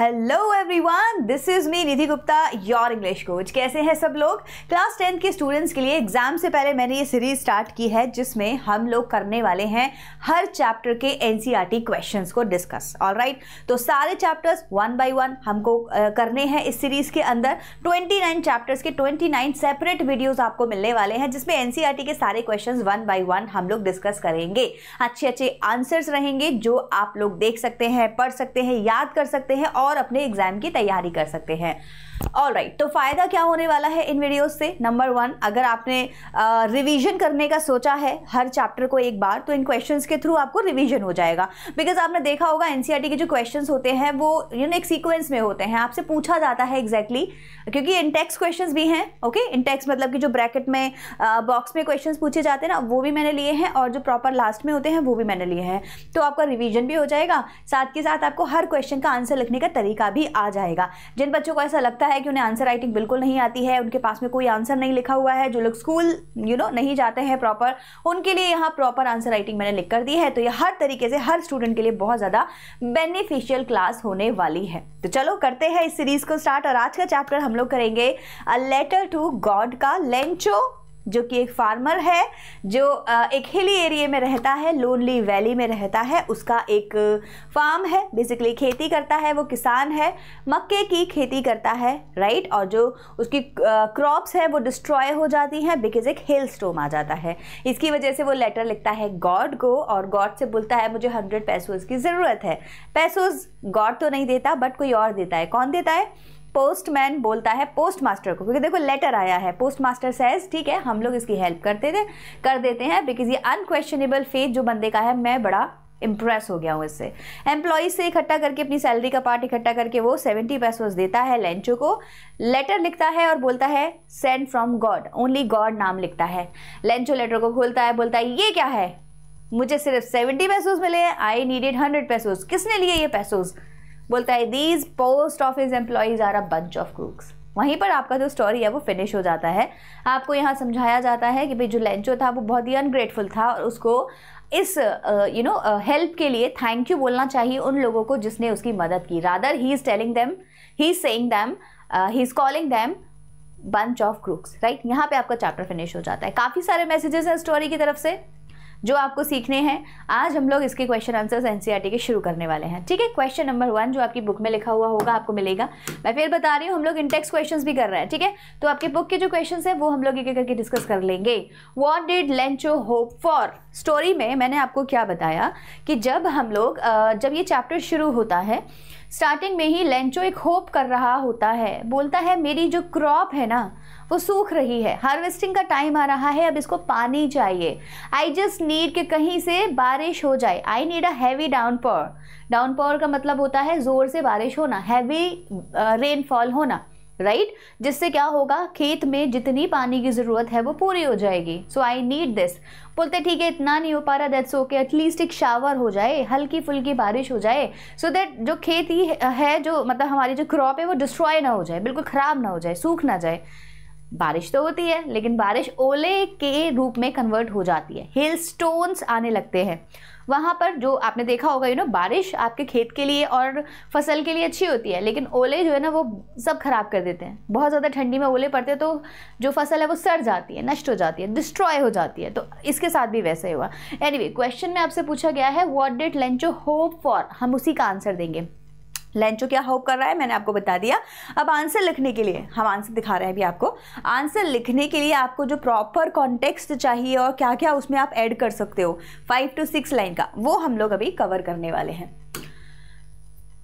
Hello everyone this is me Nidhi Gupta your English coach कैसे हैं सब लोग क्लास टेंथ के स्टूडेंट्स के लिए एग्जाम से पहले मैंने ये सीरीज स्टार्ट की है जिसमें हम लोग करने वाले हैं हर चैप्टर के एन क्वेश्चंस e को डिस्कस ऑल राइट तो सारे चैप्टर्स वन बाय वन हमको करने हैं इस सीरीज के अंदर नाइन चैप्टर्स के नाइन सेपरेट वीडियोज आपको मिलने वाले हैं जिसमें एन e के सारे क्वेश्चन वन बाई वन हम लोग डिस्कस करेंगे अच्छे अच्छे आंसर्स रहेंगे जो आप लोग देख सकते हैं पढ़ सकते हैं याद कर सकते हैं और और अपने एग्ज़ाम की तैयारी कर सकते हैं ऑल राइट right, तो फ़ायदा क्या होने वाला है इन वीडियोस से नंबर वन अगर आपने रिवीजन करने का सोचा है हर चैप्टर को एक बार तो इन क्वेश्चंस के थ्रू आपको रिवीजन हो जाएगा बिकॉज आपने देखा होगा एन e के जो क्वेश्चंस होते हैं वो यू नो एक सीक्वेंस में होते हैं आपसे पूछा जाता है एग्जैक्टली exactly, क्योंकि इंटेक्स क्वेश्चन भी हैं ओके इंटेक्स मतलब कि जो ब्रैकेट में बॉक्स uh, में क्वेश्चन पूछे जाते हैं ना वो भी मैंने लिए हैं और जो प्रॉपर लास्ट में होते हैं वो भी मैंने लिए हैं तो आपका रिविजन भी हो जाएगा साथ के साथ आपको हर क्वेश्चन का आंसर लिखने का में तरीका भी आ जाएगा जिन बच्चों को ऐसा लगता है कि उन्हें आंसर राइटिंग बिल्कुल नहीं आती है उनके पास में कोई आंसर नहीं लिखा हुआ है जो लोग स्कूल यू नो नहीं जाते हैं प्रॉपर उनके लिए यहाँ प्रॉपर आंसर राइटिंग मैंने लिख कर दी है तो ये हर तरीके से हर स्टूडेंट के लिए बहुत ज़्यादा बेनिफिशियल क्लास होने वाली है तो चलो करते हैं इस सीरीज़ को स्टार्ट और आज का चैप्टर हम लोग करेंगे अ लेटर टू गॉड का लेंचो जो कि एक फार्मर है जो एक हिली एरिए में रहता है लोनली वैली में रहता है उसका एक फार्म है बेसिकली खेती करता है वो किसान है मक्के की खेती करता है राइट और जो उसकी क्रॉप्स है वो डिस्ट्रॉय हो जाती हैं बिकॉज एक हिल स्टोम आ जाता है इसकी वजह से वो लेटर लिखता है गॉड को और गॉड से बोलता है मुझे हंड्रेड पैसोज की ज़रूरत है पैसोज गॉड तो नहीं देता बट कोई और देता है कौन देता है पोस्टमैन बोलता है पोस्ट मास्टर को क्योंकि देखो लेटर आया है पोस्ट मास्टर सेज ठीक है हम लोग इसकी हेल्प करते थे कर देते हैं बिकॉज ये अनक्वेश्चनेबल फेथ जो बंदे का है मैं बड़ा इम्प्रेस हो गया हूँ इससे एम्प्लॉज से इकट्ठा करके अपनी सैलरी का पार्ट इकट्ठा करके वो सेवेंटी पैसोज देता है लेंचो को लेटर लिखता है और बोलता है send from God only God नाम लिखता है लेंचो लेटर को खोलता है बोलता है ये क्या है मुझे सिर्फ सेवेंटी पैसोज मिले आई नीडेड हंड्रेड पैसोज किसने लिए ये पैसोज बोलता है these post office employees are a bunch of crooks वहीं पर आपका जो स्टोरी है वो फिनिश हो जाता है आपको यहाँ समझाया जाता है कि भाई जो लेंचो था वो बहुत ही अनग्रेटफुल था और उसको इस यू नो हेल्प के लिए थैंक यू बोलना चाहिए उन लोगों को जिसने उसकी मदद की rather he is telling them he is saying them he is calling them bunch of crooks right यहाँ पे आपका चैप्टर फिनिश हो जाता है काफ़ी सारे मैसेजेस हैं स्टोरी की तरफ से जो आपको सीखने हैं आज हम लोग इसके क्वेश्चन आंसर्स एनसीईआरटी के शुरू करने वाले हैं ठीक है क्वेश्चन नंबर वन जो आपकी बुक में लिखा हुआ होगा आपको मिलेगा मैं फिर बता रही हूँ हम लोग इंटेक्स क्वेश्चन भी कर रहे हैं ठीक है तो आपके बुक के जो क्वेश्चन है वो हम लोग एक एक करके डिस्कस कर लेंगे what did Lencho hope for story में मैंने आपको क्या बताया कि जब हम लोग जब ये चैप्टर शुरू होता है स्टार्टिंग में ही लेंचो एक होप कर रहा होता है बोलता है मेरी जो क्रॉप है ना वो सूख रही है हार्वेस्टिंग का टाइम आ रहा है अब इसको पानी चाहिए आई जस्ट नीड कि कहीं से बारिश हो जाए I need a heavy downpour downpour का मतलब होता है ज़ोर से बारिश होना हैवी रेनफॉल होना राइट right? जिससे क्या होगा खेत में जितनी पानी की ज़रूरत है वो पूरी हो जाएगी सो आई नीड दिस बोलते ठीक है इतना नहीं हो पा रहा दैट्स ओके एटलीस्ट एक शावर हो जाए हल्की फुल्की बारिश हो जाए सो so दैट जो खेती है जो मतलब हमारी जो क्रॉप है वो डिस्ट्रॉय ना हो जाए बिल्कुल ख़राब ना हो जाए सूख ना जाए बारिश तो होती है लेकिन बारिश ओले के रूप में कन्वर्ट हो जाती है हिल स्टोन्स आने लगते हैं वहाँ पर जो आपने देखा होगा यू नो बारिश आपके खेत के लिए और फसल के लिए अच्छी होती है लेकिन ओले जो है ना वो सब ख़राब कर देते हैं बहुत ज़्यादा ठंडी में ओले पड़ते हैं तो जो फसल है वो सड़ जाती है नष्ट हो जाती है डिस्ट्रॉय हो जाती है तो इसके साथ भी वैसे ही हुआ एनी anyway, क्वेश्चन में आपसे पूछा गया है what did Lencho hope for हम उसी का आंसर देंगे लेंचो क्या होप कर रहा है मैंने आपको बता दिया अब आंसर लिखने के लिए हम आंसर दिखा रहे हैं अभी आपको आंसर लिखने के लिए आपको जो प्रॉपर कॉन्टेक्स्ट चाहिए और क्या क्या उसमें आप ऐड कर सकते हो फाइव टू सिक्स लाइन का वो हम लोग अभी कवर करने वाले हैं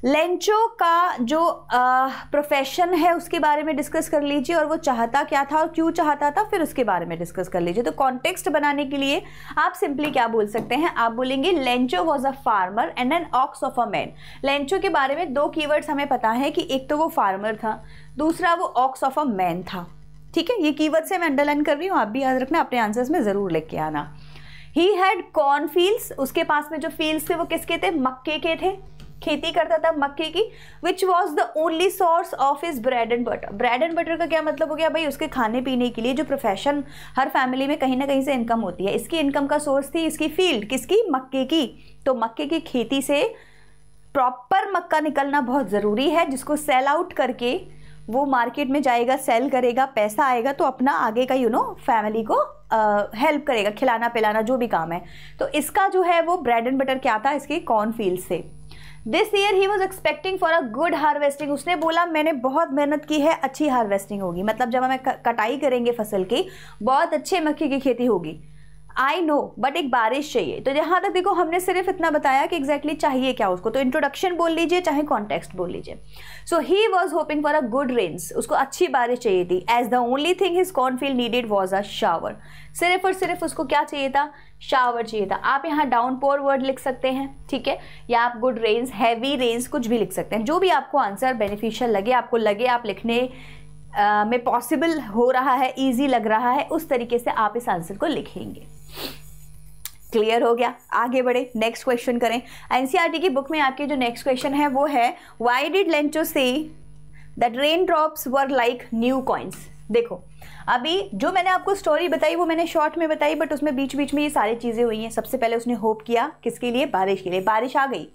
लेंचो का जो प्रोफेशन है उसके बारे में डिस्कस कर लीजिए और वो चाहता क्या था और क्यों चाहता था फिर उसके बारे में डिस्कस कर लीजिए तो कॉन्टेक्स्ट बनाने के लिए आप सिंपली क्या बोल सकते हैं आप बोलेंगे Lencho was a farmer and an ox of a man Lencho के बारे में दो कीवर्ड्स हमें पता है कि एक तो वो फार्मर था दूसरा वो ऑक्स ऑफ अ मैन था ठीक है ये कीवर्ड से मैं अंडरलाइन कर रही हूँ आप भी याद रखना अपने आंसर्स में ज़रूर लिख के आना ही हैड कॉर्न फील्ड्स उसके पास में जो फील्ड्स थे वो किसके थे मक्के के थे खेती करता था मक्के की which was the only source of his bread and butter bread and butter का क्या मतलब हो गया भाई उसके खाने पीने के लिए जो प्रोफेशन हर फैमिली में कहीं ना कहीं से इनकम होती है इसकी इनकम का सोर्स थी इसकी फील्ड किसकी मक्के की तो मक्के की खेती से प्रॉपर मक्का निकलना बहुत ज़रूरी है जिसको सेल आउट करके वो मार्केट में जाएगा सेल करेगा पैसा आएगा तो अपना आगे का यू नो फैमिली को हेल्प uh, करेगा खिलाना पिलाना जो भी काम है तो इसका जो है वो ब्रेड एंड बटर क्या था इसके कॉर्नफील्ड से this year he was expecting for a good harvesting उसने बोला मैंने बहुत मेहनत की है अच्छी हार्वेस्टिंग होगी मतलब जब हमें कटाई करेंगे फसल की बहुत अच्छे मक्खी की खेती होगी आई नो बट एक बारिश चाहिए तो जहाँ तक देखो हमने सिर्फ इतना बताया कि एग्जैक्टली exactly चाहिए क्या उसको तो इंट्रोडक्शन बोल लीजिए चाहे कॉन्टेक्स्ट बोल लीजिए so he was hoping for a good rains उसको अच्छी बारिश चाहिए थी as the only thing his field needed was a shower सिर्फ और सिर्फ उसको क्या चाहिए था शावर चाहिए था आप यहाँ डाउन पोर वर्ड लिख सकते हैं ठीक है या आप गुड रेन्स हैवी रेन्स कुछ भी लिख सकते हैं जो भी आपको आंसर बेनिफिशियल लगे आपको लगे आप लिखने में पॉसिबल हो रहा है ईजी लग रहा है उस तरीके से आप इस आंसर को लिखेंगे क्लियर हो गया आगे बढ़े नेक्स्ट क्वेश्चन करें एनसीईआरटी e की बुक में आपके जो नेक्स्ट क्वेश्चन है वो है why did Lencho see that raindrops were like new coins देखो अभी जो मैंने आपको स्टोरी बताई वो मैंने शॉर्ट में बताई बट उसमें बीच बीच में ये सारी चीज़ें हुई हैं सबसे पहले उसने होप किया किसके लिए बारिश के लिए बारिश आ गई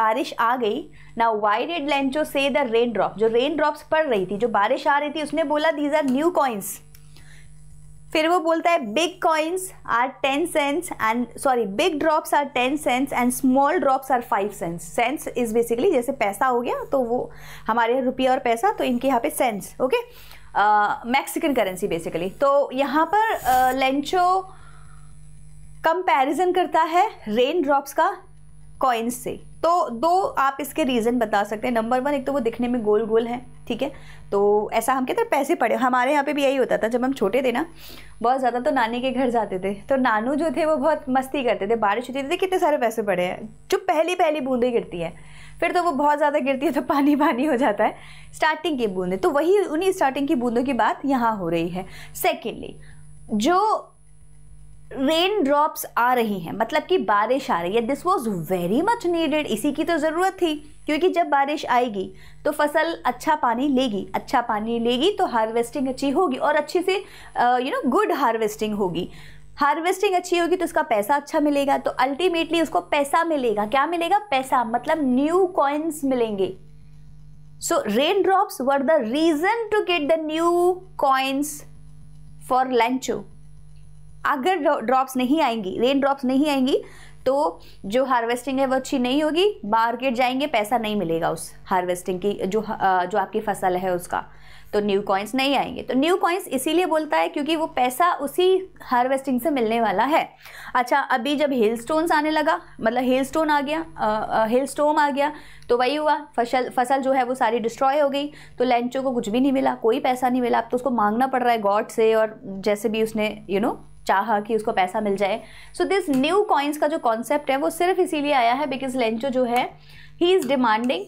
बारिश आ गई ना why did Lencho see the raindrop जो रेन ड्रॉप्स पड़ रही थी जो बारिश आ रही थी उसने बोला दीज आर न्यू कॉइन्स फिर वो बोलता है big coins are ten cents and sorry big drops are ten cents and small drops are five cents cents is basically जैसे पैसा हो गया तो वो हमारे यहाँ रुपया और पैसा तो इनके यहाँ पे cents okay Mexican currency basically तो यहाँ पर लेंचो uh, कंपैरिजन करता है रेन ड्रॉप्स का कॉइन्स से तो दो आप इसके रीज़न बता सकते हैं नंबर वन एक तो वो दिखने में गोल गोल है ठीक है तो ऐसा हम कहते हैं पैसे पड़े हमारे यहाँ पे भी यही होता था जब हम छोटे थे ना बहुत ज़्यादा तो नानी के घर जाते थे तो नानू जो थे वो बहुत मस्ती करते थे बारिश होती थी कितने सारे पैसे पड़े हैं जो पहली पहली बूंदें गिरती है फिर तो वो बहुत ज़्यादा गिरती है तो पानी पानी हो जाता है स्टार्टिंग की बूंदें तो वही उन्हीं स्टार्टिंग की बूंदों की बात यहाँ हो रही है सेकेंडली जो रेन ड्रॉप्स आ रही हैं मतलब कि बारिश आ रही है this was very much needed इसी की तो ज़रूरत थी क्योंकि जब बारिश आएगी तो फसल अच्छा पानी लेगी अच्छा पानी लेगी तो हार्वेस्टिंग अच्छी होगी और अच्छे से यू नो गुड हार्वेस्टिंग होगी हार्वेस्टिंग अच्छी होगी तो उसका पैसा अच्छा मिलेगा तो अल्टीमेटली उसको पैसा मिलेगा क्या मिलेगा पैसा मतलब न्यू कॉइन्स मिलेंगे so raindrops were the reason to get the new coins for Lencho अगर ड्रॉप्स नहीं आएंगी रेन ड्रॉप्स नहीं आएंगी तो जो हार्वेस्टिंग है वो अच्छी नहीं होगी मार्केट जाएंगे पैसा नहीं मिलेगा उस हार्वेस्टिंग की जो जो आपकी फसल है उसका तो न्यू कॉइन्स नहीं आएंगे तो न्यू कॉइन्स इसीलिए बोलता है क्योंकि वो पैसा उसी हार्वेस्टिंग से मिलने वाला है अच्छा अभी जब हिल स्टोन्स आने लगा मतलब हिल स्टोन आ गया आ, आ, हिल स्टोम आ गया तो वही हुआ फसल फसल जो है वो सारी डिस्ट्रॉय हो गई तो लेंचो को कुछ भी नहीं मिला कोई पैसा नहीं मिला अब तो उसको मांगना पड़ रहा है गॉड से और जैसे भी उसने यू you नो know, चाहा कि उसको पैसा मिल जाए सो दिस न्यू कॉइन्स का जो कॉन्सेप्ट है वो सिर्फ इसीलिए आया है बिकॉज लेंचो जो है ही इज़ डिमांडिंग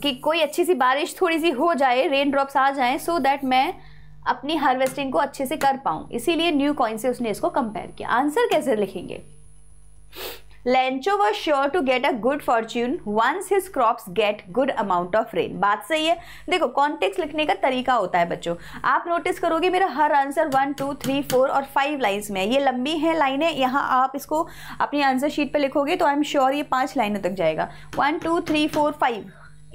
कि कोई अच्छी सी बारिश थोड़ी सी हो जाए रेन ड्रॉप्स आ जाएँ सो दैट मैं अपनी हार्वेस्टिंग को अच्छे से कर पाऊँ इसीलिए न्यू कॉइन से उसने इसको कंपेयर किया आंसर कैसे लिखेंगे Lencho was sure to get a good fortune once his crops get good amount of rain बात सही है देखो कॉन्टेक्स लिखने का तरीका होता है बच्चों आप नोटिस करोगे मेरा हर answer one two three four और फाइव लाइन्स में है ये लंबी है लाइनें यहाँ आप इसको अपनी आंसर शीट पर लिखोगे तो आई एम श्योर ये पाँच लाइनों तक जाएगा one two three four five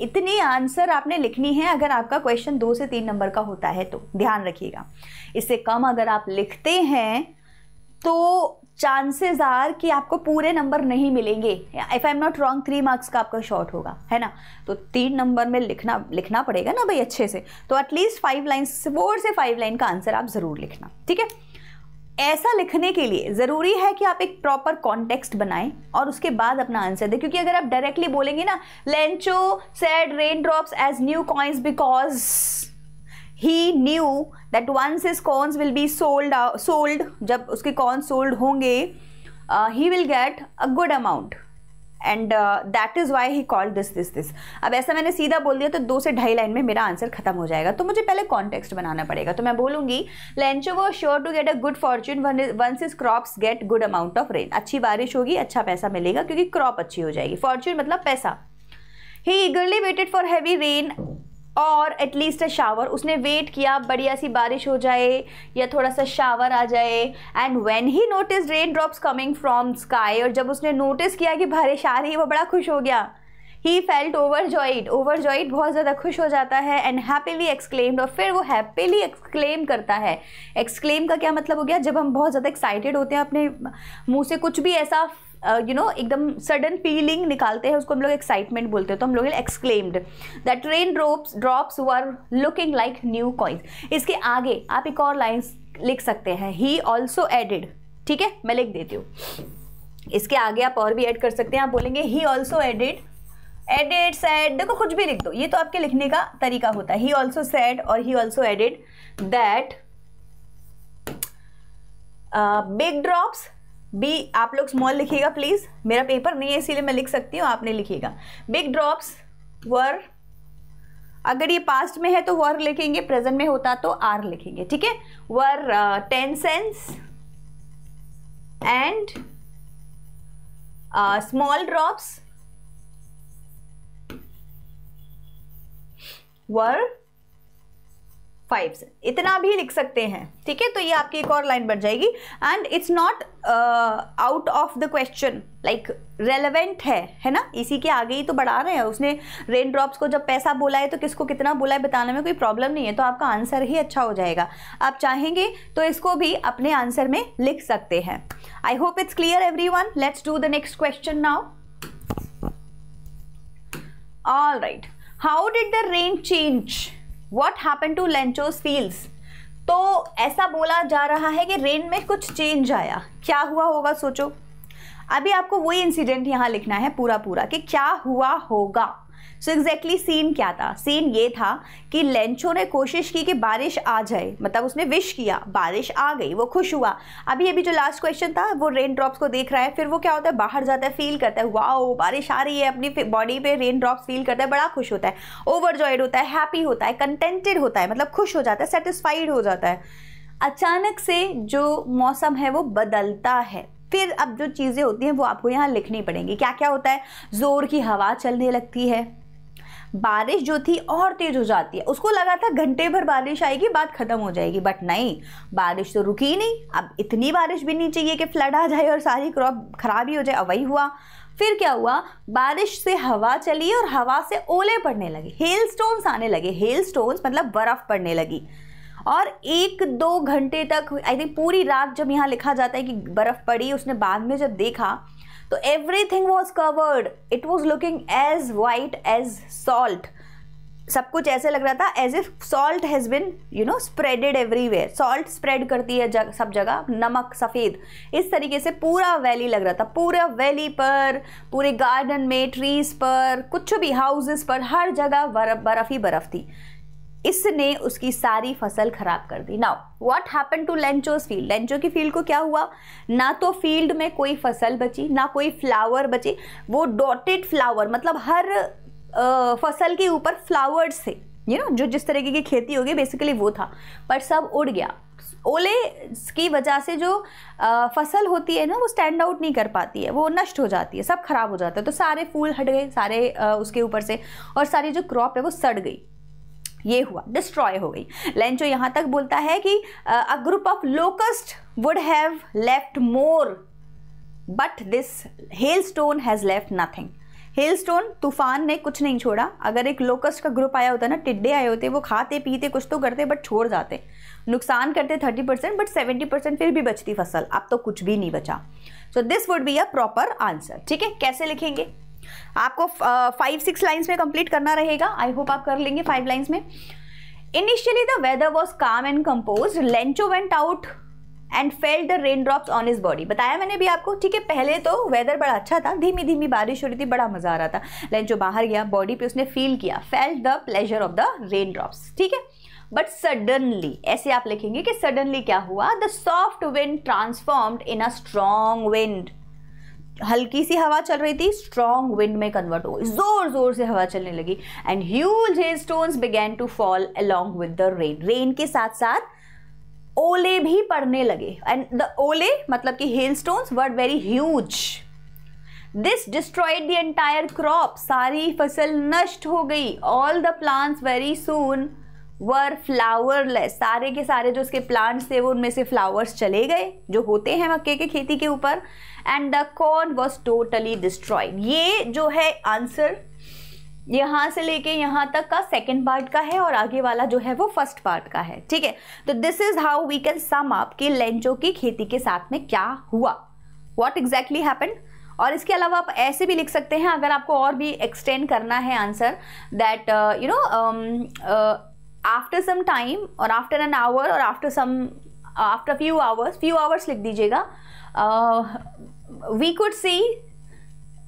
इतनी आंसर आपने लिखनी है अगर आपका क्वेश्चन दो से तीन नंबर का होता है तो ध्यान रखिएगा इससे कम अगर आप लिखते हैं तो चांसेस आर कि आपको पूरे नंबर नहीं मिलेंगे if I am not wrong three marks का आपका शॉर्ट होगा है ना तो तीन नंबर में लिखना लिखना पड़ेगा ना भाई अच्छे से तो एटलीस्ट फाइव लाइन्स फोर से फाइव लाइन का आंसर आप ज़रूर लिखना ठीक है ऐसा लिखने के लिए ज़रूरी है कि आप एक प्रॉपर कॉन्टेक्स्ट बनाएं और उसके बाद अपना आंसर दें क्योंकि अगर आप डायरेक्टली बोलेंगे ना Lencho said raindrops as new coins because he knew that once his corns will be sold sold जब उसके कॉन्स सोल्ड होंगे he will get a good amount and that is why he call this this this अब ऐसा मैंने सीधा बोल दिया तो दो से ढाई लाइन में मेरा आंसर खत्म हो जाएगा तो मुझे पहले कॉन्टेक्स्ट बनाना पड़ेगा तो मैं बोलूंगी लेंचो वो sure to get a good fortune once his crops get good amount of rain अच्छी बारिश होगी अच्छा पैसा मिलेगा क्योंकि क्रॉप अच्छी हो जाएगी फॉर्चून मतलब पैसा he eagerly waited for heavy rain और एटलीस्ट अ शावर उसने वेट किया बढ़िया सी बारिश हो जाए या थोड़ा सा शावर आ जाए and when he notice raindrops coming from sky और जब उसने नोटिस किया कि बारिश आ रही है वो बड़ा खुश हो गया he felt overjoyed overjoyed बहुत ज़्यादा खुश हो जाता है एंड हैप्पीली एक्सक्लेम्ड और फिर वो हैप्पीली एक्सक्लेम करता है एक्सक्लेम का क्या मतलब हो गया जब हम बहुत ज़्यादा एक्साइटेड होते हैं अपने मुंह से कुछ भी ऐसा यू नो एकदम सडन फीलिंग निकालते हैं उसको हम लोग एक्साइटमेंट बोलते हैं तो हम लोग exclaimed that raindrops drops were looking like new coins इसके आगे आप एक और लाइन्स लिख सकते हैं ही ऑल्सो एडिड ठीक है मैं लिख देती हूँ इसके आगे आप और भी ऐड कर सकते हैं आप बोलेंगे he also added edit said देखो कुछ भी लिख दो ये तो आपके लिखने का तरीका होता है ही ऑल्सो सैड और he also added that big drops बी आप लोग स्मॉल लिखिएगा प्लीज़ मेरा पेपर नहीं है इसीलिए मैं लिख सकती हूँ आपने लिखिएगा बिग ड्रॉप्स वर अगर ये पास्ट में है तो वर लिखेंगे प्रेजेंट में होता तो आर लिखेंगे ठीक है were ten cents and small drops were five इतना भी लिख सकते हैं ठीक है तो ये आपकी एक और लाइन बन जाएगी and it's not out of the question like relevant है है ना इसी के आगे ही तो बढ़ा रहे हैं उसने रेन ड्रॉप्स को जब पैसा बोला है तो किसको कितना बोला है बताने में कोई प्रॉब्लम नहीं है तो आपका आंसर ही अच्छा हो जाएगा आप चाहेंगे तो इसको भी अपने आंसर में लिख सकते हैं I hope it's clear everyone let's do the next question now all right how did the rain change what happen to Lencho's fields तो ऐसा बोला जा रहा है कि रेन में कुछ चेंज आया क्या हुआ होगा सोचो अभी आपको वही इंसिडेंट यहाँ लिखना है पूरा पूरा कि क्या हुआ होगा सो एग्जैक्टली सीन क्या था सीन ये था कि लेंचो ने कोशिश की कि बारिश आ जाए मतलब उसने विश किया बारिश आ गई वो खुश हुआ अभी अभी जो लास्ट क्वेश्चन था वो रेन ड्रॉप्स को देख रहा है फिर वो क्या होता है बाहर जाता है फील करता है वाह बारिश आ रही है अपनी बॉडी पे रेन ड्रॉप्स फील करता है बड़ा खुश होता है ओवरजॉयड होता है हैप्पी होता है कंटेंटेड होता है मतलब खुश हो जाता है सेटिस्फाइड हो जाता है अचानक से जो मौसम है वो बदलता है फिर अब जो चीज़ें होती हैं वो आपको यहाँ लिखनी पड़ेंगी क्या क्या होता है ज़ोर की हवा चलने लगती है बारिश जो थी और तेज़ हो जाती है उसको लगा था घंटे भर बारिश आएगी बात ख़त्म हो जाएगी बट नहीं बारिश तो रुकी ही नहीं अब इतनी बारिश भी नहीं चाहिए कि फ्लड आ जाए और सारी क्रॉप ख़राब ही हो जाए अब वही हुआ फिर क्या हुआ बारिश से हवा चली और हवा से ओले पड़ने लगे हेल स्टोन्स आने लगे हेल स्टोन्स मतलब बर्फ़ पड़ने लगी और एक दो घंटे तक आई थिंक पूरी रात जब यहाँ लिखा जाता है कि बर्फ़ पड़ी उसने बाद में जब देखा तो everything was covered it was looking as white as salt सब कुछ ऐसे लग रहा था as if salt has been you know spreaded everywhere salt spread करती है जग, सब जगह नमक सफ़ेद इस तरीके से पूरा वैली लग रहा था पूरा वैली पर पूरे गार्डन में ट्रीज पर कुछ भी हाउसेस पर हर जगह बर्फ बर्फ ही बर्फ थी इसने उसकी सारी फसल खराब कर दी now what happen to Lencho's field Lencho की फील्ड को क्या हुआ ना तो फील्ड में कोई फसल बची ना कोई फ्लावर बची वो डॉटेड फ्लावर मतलब हर आ, फसल के ऊपर फ्लावर्स थे यू नो जो जिस तरीके की खेती होगी बेसिकली वो था पर सब उड़ गया ओले की वजह से जो आ, फसल होती है ना वो स्टैंड आउट नहीं कर पाती है वो नष्ट हो जाती है सब खराब हो जाता है तो सारे फूल हट गए सारे आ, उसके ऊपर से और सारी जो क्रॉप है वो सड़ गई ये हुआ डिस्ट्रॉय हो गई लेंचो यहाँ तक बोलता है कि a group of locust would have left more but this hailstone has left nothing hailstone तूफान ने कुछ नहीं छोड़ा अगर एक लोकस्ट का ग्रुप आया होता ना टिड्डे आए होते वो खाते पीते कुछ तो करते बट छोड़ जाते नुकसान करते thirty percent but seventy percent फिर भी बचती फसल अब तो कुछ भी नहीं बचा so this would be a proper answer ठीक है कैसे लिखेंगे आपको फाइव सिक्स लाइन्स में कंप्लीट करना रहेगा आई होप आप कर लेंगे फाइव लाइन्स में initially the weather was calm and compose Lencho went out and felt the raindrops on his body बताया मैंने भी आपको ठीक है पहले तो वेदर बड़ा अच्छा था धीमी धीमी बारिश हो रही थी बड़ा मज़ा आ रहा था लेंचो बाहर गया बॉडी पे उसने फील किया felt the pleasure of the raindrops ठीक है बट सडनली ऐसे आप लिखेंगे कि सडनली क्या हुआ the soft wind transformed in a strong wind हल्की सी हवा चल रही थी स्ट्रॉन्ग विंड में कन्वर्ट हो गई जोर जोर से हवा चलने लगी and huge hailstone began to fall along with the rain rain के साथ साथ ओले भी पड़ने लगे एंड द ओले मतलब कि hailstone were very huge this destroyed the crop सारी फसल नष्ट हो गई all the plants very soon were flowerless सारे के सारे जो उसके प्लांट्स थे वो उनमें से फ्लावर्स चले गए जो होते हैं मक्के के खेती के ऊपर and the corn was totally destroyed ये जो है आंसर यहाँ से लेके यहाँ तक का सेकेंड पार्ट का है और आगे वाला जो है वो फर्स्ट पार्ट का है ठीक है तो this is how we can sum up कि लेंचो की खेती के साथ में क्या हुआ वॉट एग्जैक्टली हैपन और इसके अलावा आप ऐसे भी लिख सकते हैं अगर आपको और भी एक्सटेंड करना है answer that you know After some time, or after an hour, or after some, uh, after a few hours, few hours, दीजिएगा uh, We could see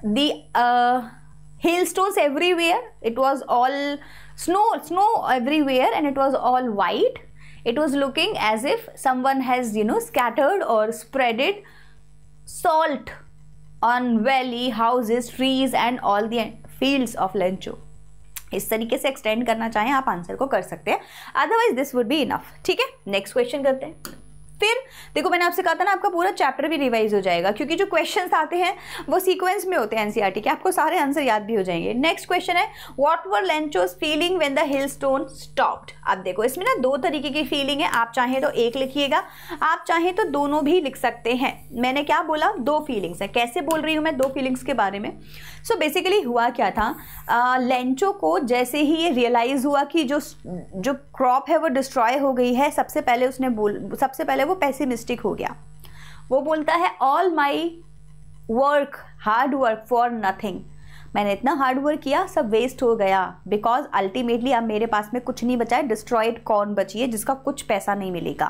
the hill uh, hailstones everywhere it was all snow snow everywhere and it was all white it was looking as if someone has you know scattered or spreaded salt on valley houses trees and all the fields of lencho इस तरीके से extend करना चाहें आप answer को कर सकते हैं otherwise this would be enough ठीक है नेक्स्ट क्वेश्चन करते हैं फिर देखो मैंने आपसे कहा था ना आपका पूरा चैप्टर भी रिवाइज हो जाएगा क्योंकि जो क्वेश्चन आते हैं वो सीक्वेंस में होते हैं एनसीईआरटी e के आपको सारे आंसर याद भी हो जाएंगे नेक्स्ट क्वेश्चन है what were Lencho's feeling when the hailstone stopped आप देखो इसमें ना दो तरीके की फीलिंग है आप चाहें तो एक लिखिएगा आप चाहें तो दोनों भी लिख सकते हैं मैंने क्या बोला दो फीलिंग्स है कैसे बोल रही हूँ मैं दो फीलिंग्स के बारे में सो so बेसिकली हुआ क्या था लेंचो को जैसे ही ये रियलाइज़ हुआ कि जो जो क्रॉप है वो डिस्ट्रॉय हो गई है सबसे पहले उसने बोल सबसे पहले वो पैसिमिस्टिक हो गया वो बोलता है all my work hard work for nothing मैंने इतना हार्ड वर्क किया सब वेस्ट हो गया बिकॉज अल्टीमेटली अब मेरे पास में कुछ नहीं बचा है डिस्ट्रॉयड कॉर्न बची है जिसका कुछ पैसा नहीं मिलेगा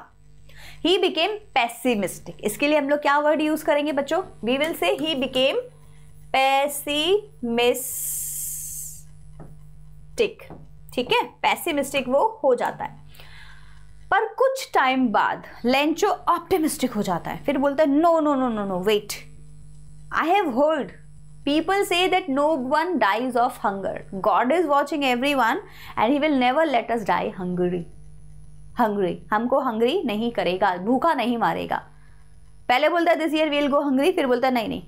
ही बिकेम पैसिमिस्टिक इसके लिए हम लोग क्या वर्ड यूज करेंगे बच्चों we will say he became pessimistic ठीक है पैसिमिस्टिक वो हो जाता है पर कुछ टाइम बाद लेंचो ऑप्टिमिस्टिक हो जाता है फिर बोलता है no no no no no wait I have people say that no one dies of hunger God is watching everyone and he will never let us die hungry hungry हमको hungry नहीं करेगा भूखा नहीं मारेगा पहले बोलता है this year we'll go hungry फिर बोलता है नहीं नहीं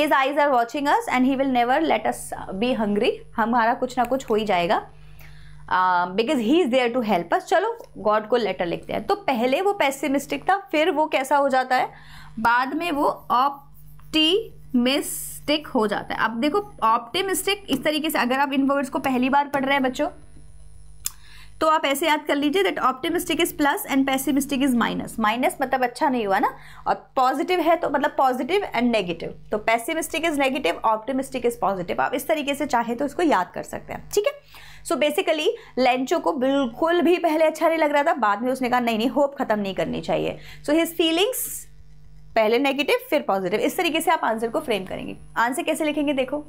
his eyes are watching us and he will never let us be hungry हमारा कुछ ना कुछ हो ही जाएगा because he is there to help us चलो गॉड को लेटर लिखते हैं तो पहले वो पैसिमिस्टिक था फिर वो कैसा हो जाता है बाद में वो ऑप्टीमिस्टिक हो जाता है अब देखो ऑप्टिमिस्टिक इस तरीके से अगर आप इन वर्ड्स को पहली बार पढ़ रहे हैं बच्चों तो आप ऐसे याद कर लीजिए that optimistic is plus and pessimistic is minus minus मतलब अच्छा नहीं हुआ ना और पॉजिटिव है तो मतलब पॉजिटिव एंड नेगेटिव तो pessimistic is negative optimistic is positive आप इस तरीके से चाहे तो इसको याद कर सकते हैं ठीक है सो बेसिकली लेंचो को बिल्कुल भी पहले अच्छा नहीं लग रहा था बाद में उसने कहा नहीं नहीं होप खत्म नहीं करनी चाहिए सो हिज फीलिंग्स पहले नेगेटिव फिर पॉजिटिव इस तरीके से आप आंसर को फ्रेम करेंगे आंसर कैसे लिखेंगे देखो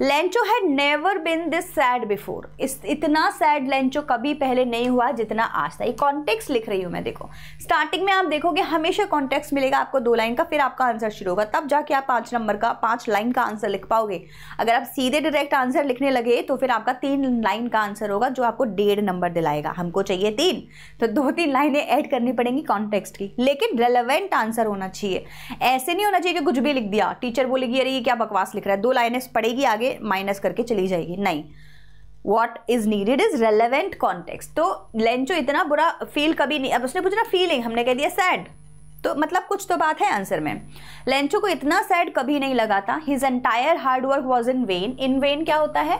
Lencho had never been this sad before इस इतना सैड लेंचो कभी पहले नहीं हुआ जितना आज था ये कॉन्टेक्स्ट लिख रही हूँ मैं देखो स्टार्टिंग में आप देखोगे हमेशा कॉन्टेक्स्ट मिलेगा आपको दो लाइन का फिर आपका आंसर शुरू होगा तब जाके आप पांच नंबर का पांच लाइन का आंसर लिख पाओगे अगर आप सीधे डायरेक्ट आंसर लिखने लगे तो फिर आपका तीन लाइन का आंसर होगा जो आपको डेढ़ नंबर दिलाएगा हमको चाहिए तीन तो दो तीन लाइनें ऐड करनी पड़ेंगी कॉन्टेक्स्ट की लेकिन रेलिवेंट आंसर होना चाहिए ऐसे नहीं होना चाहिए कि कुछ भी लिख दिया टीचर बोलेगी अरे ये क्या बकवास लिख रहा है दो लाइनें पड़ेगी आगे आगे माइनस करके चली जाएगी नहीं what is needed is relevant context तो लेंचो इतना बुरा फील कभी नहीं अब उसने पूछा फीलिंग हमने कह दिया सैड तो मतलब कुछ तो बात है आंसर में लेंचो को इतना सैड कभी नहीं लगा था his entire hard work was in vain in vain क्या होता है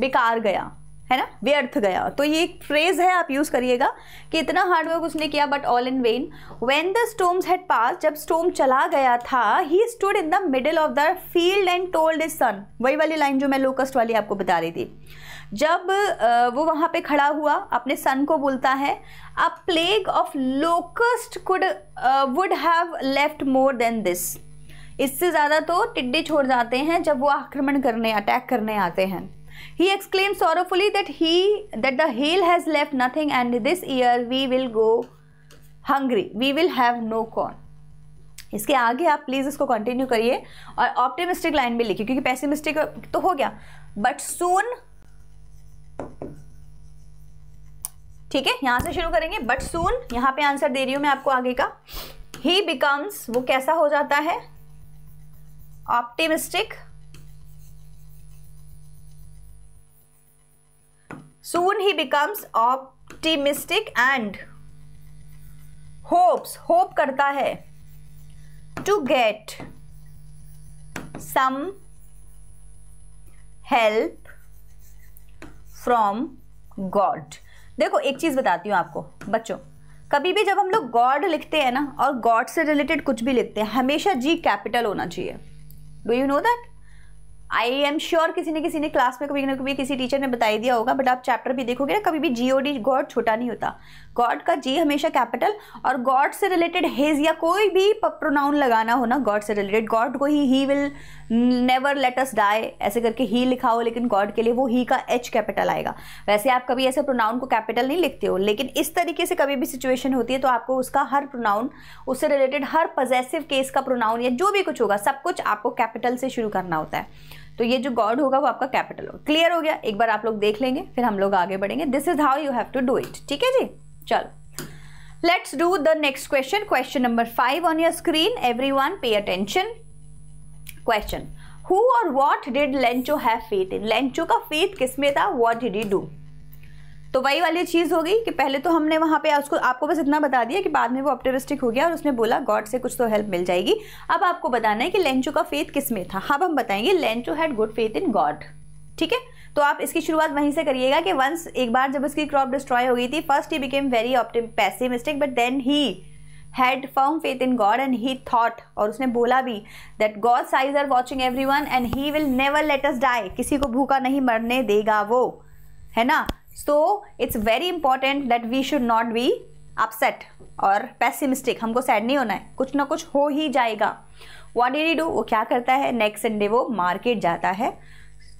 बेकार गया है ना व्यर्थ गया तो ये एक फ्रेज है आप यूज़ करिएगा कि इतना हार्डवर्क उसने किया but all in vain vain the storms had pass जब स्टोम चला गया था he stood in the middle of the field and told his son वही वाली लाइन जो मैं लोकस्ट वाली आपको बता रही थी जब वो वहाँ पे खड़ा हुआ अपने सन को बोलता है a plague of locust could would have left more than this इससे ज़्यादा तो टिड्डे छोड़ जाते हैं जब वो आक्रमण करने अटैक करने आते हैं He exclaimed sorrowfully that he that the hail has left nothing and this year we will go hungry. We will have no corn. इसके आगे आप प्लीज़ इसको कंटिन्यू करिए और ऑप्टिमिस्टिक लाइन भी लिखिए क्योंकि पेसिमिस्टिक तो हो गया बट सून ठीक है यहां से शुरू करेंगे बट सून यहां पे आंसर दे रही हूं मैं आपको आगे का ही बिकम्स वो कैसा हो जाता है optimistic soon he becomes optimistic and hopes hope करता है to get some help from God देखो एक चीज़ बताती हूँ आपको बच्चों कभी भी जब हम लोग गॉड लिखते हैं ना और गॉड से रिलेटेड कुछ भी लिखते हैं हमेशा जी कैपिटल होना चाहिए do you know that I am sure किसी ने किसी ने क्लास में कभी ना कभी किसी टीचर ने बताई दिया होगा बट आप चैप्टर भी देखोगे ना कभी भी जी ओ डी गॉड छोटा नहीं होता गॉड का जी हमेशा कैपिटल और गॉड से रिलेटेड हेज या कोई भी प्रोनाउन लगाना हो ना गॉड से रिलेटेड गॉड को ही he will never let us die ऐसे करके ही लिखा हो लेकिन गॉड के लिए वो ही का एच कैपिटल आएगा वैसे आप कभी ऐसे प्रोनाउन को कैपिटल नहीं लिखते हो लेकिन इस तरीके से कभी भी सिचुएशन होती है तो आपको उसका हर प्रोनाउन उससे रिलेटेड हर पजेसिव केस का प्रोनाउन या जो भी कुछ होगा सब कुछ आपको कैपिटल से शुरू करना होता है तो ये जो गॉड होगा वो आपका कैपिटल होगा क्लियर हो गया एक बार आप लोग देख लेंगे फिर हम लोग आगे बढ़ेंगे this is how you have to do it ठीक है जी चलो let's do the next question question number five on your screen everyone pay attention question who और what did Lencho have faith in Lencho का faith किस में था what did you do तो वही वाली चीज़ हो गई कि पहले तो हमने वहाँ पे उसको आपको बस इतना बता दिया कि बाद में वो ऑप्टोरिस्टिक हो गया और उसने बोला गॉड से कुछ तो हेल्प मिल जाएगी अब आपको बताना है कि लेंचो का फेथ किस में था हाँ, अब हम बताएंगे Lencho had good faith in God ठीक है तो आप इसकी शुरुआत वहीं से करिएगा कि वंस एक बार जब उसकी क्रॉप डिस्ट्रॉय हो गई थी first he became very mistake but then he had firm faith in God and he thought और उसने बोला भी that God's eyes are watching everyone and he will never let us die किसी को भूखा नहीं मरने देगा वो है ना so it's very important that we should not be upset और पैसिमिस्टिक हमको सैड नहीं होना है कुछ ना कुछ हो ही जाएगा वॉट डिड यू डू वो क्या करता है नेक्स्ट संडे वो मार्केट जाता है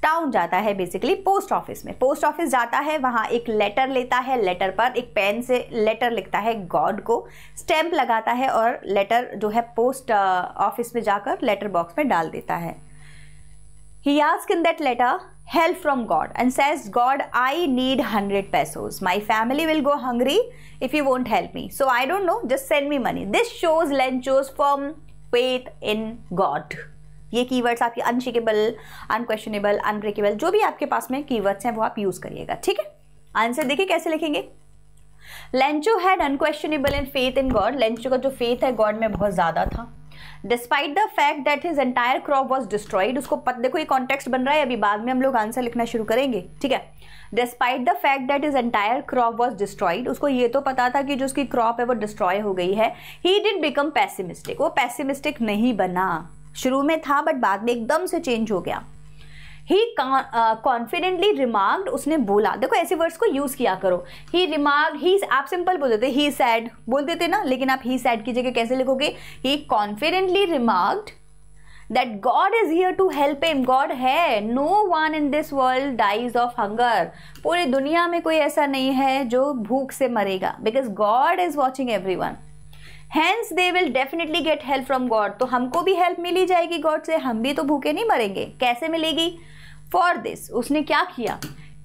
टाउन जाता है बेसिकली पोस्ट ऑफिस में पोस्ट ऑफिस जाता है वहाँ एक लेटर लेता है लेटर पर एक पेन से लेटर लिखता है गॉड को स्टैम्प लगाता है और लेटर जो है पोस्ट ऑफिस uh, में जाकर लेटर बॉक्स में डाल देता है he ask in that letter help from God and says God I need hundred pesos my family will go hungry if you want help me so I don't know just send me money this shows choose from faith in God ये keywords आपके unshakable unquestionable unbreakable जो भी आपके पास में keywords हैं वो आप use करिएगा ठीक है आंसर देखिए कैसे लिखेंगे Lencho had unquestionable in faith in God Lencho का जो फेथ है गॉड में बहुत ज़्यादा था despite the fact that his entire crop was destroyed उसको पत देखो ये कॉन्टेक्स्ट बन रहा है अभी बाद में हम लोग आंसर लिखना शुरू करेंगे ठीक है despite the fact that his entire crop was destroyed उसको ये तो पता था कि जो उसकी क्रॉप है वो डिस्ट्रॉय हो गई है ही डिट बिकम पैसिमिस्टिक वो पैसिमिस्टिक नहीं बना शुरू में था बट बाद में एकदम से चेंज हो गया ही कॉन्फिडेंटली रिमार्क्ड उसने बोला देखो ऐसे वर्ड्स को यूज़ किया करो ही रिमार्क ही आप सिंपल बोल देते ही सैड बोल देते ना लेकिन आप ही सैड की जगह कैसे लिखोगे he confidently remarked that God is here to help them God है no one in this world dies of hunger पूरी दुनिया में कोई ऐसा नहीं है जो भूख से मरेगा because God is watching everyone hence they will definitely get help from God तो हमको भी हेल्प मिली जाएगी गॉड से हम भी तो भूखे नहीं मरेंगे कैसे मिलेगी फॉर दिस उसने क्या किया